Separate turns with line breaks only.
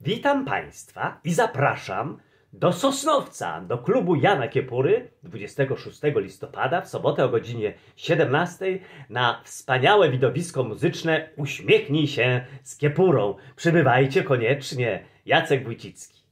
Witam Państwa i zapraszam do Sosnowca, do klubu Jana Kiepury 26 listopada w sobotę o godzinie 17 na wspaniałe widowisko muzyczne Uśmiechnij się z Kiepurą. Przybywajcie koniecznie. Jacek Wójcicki.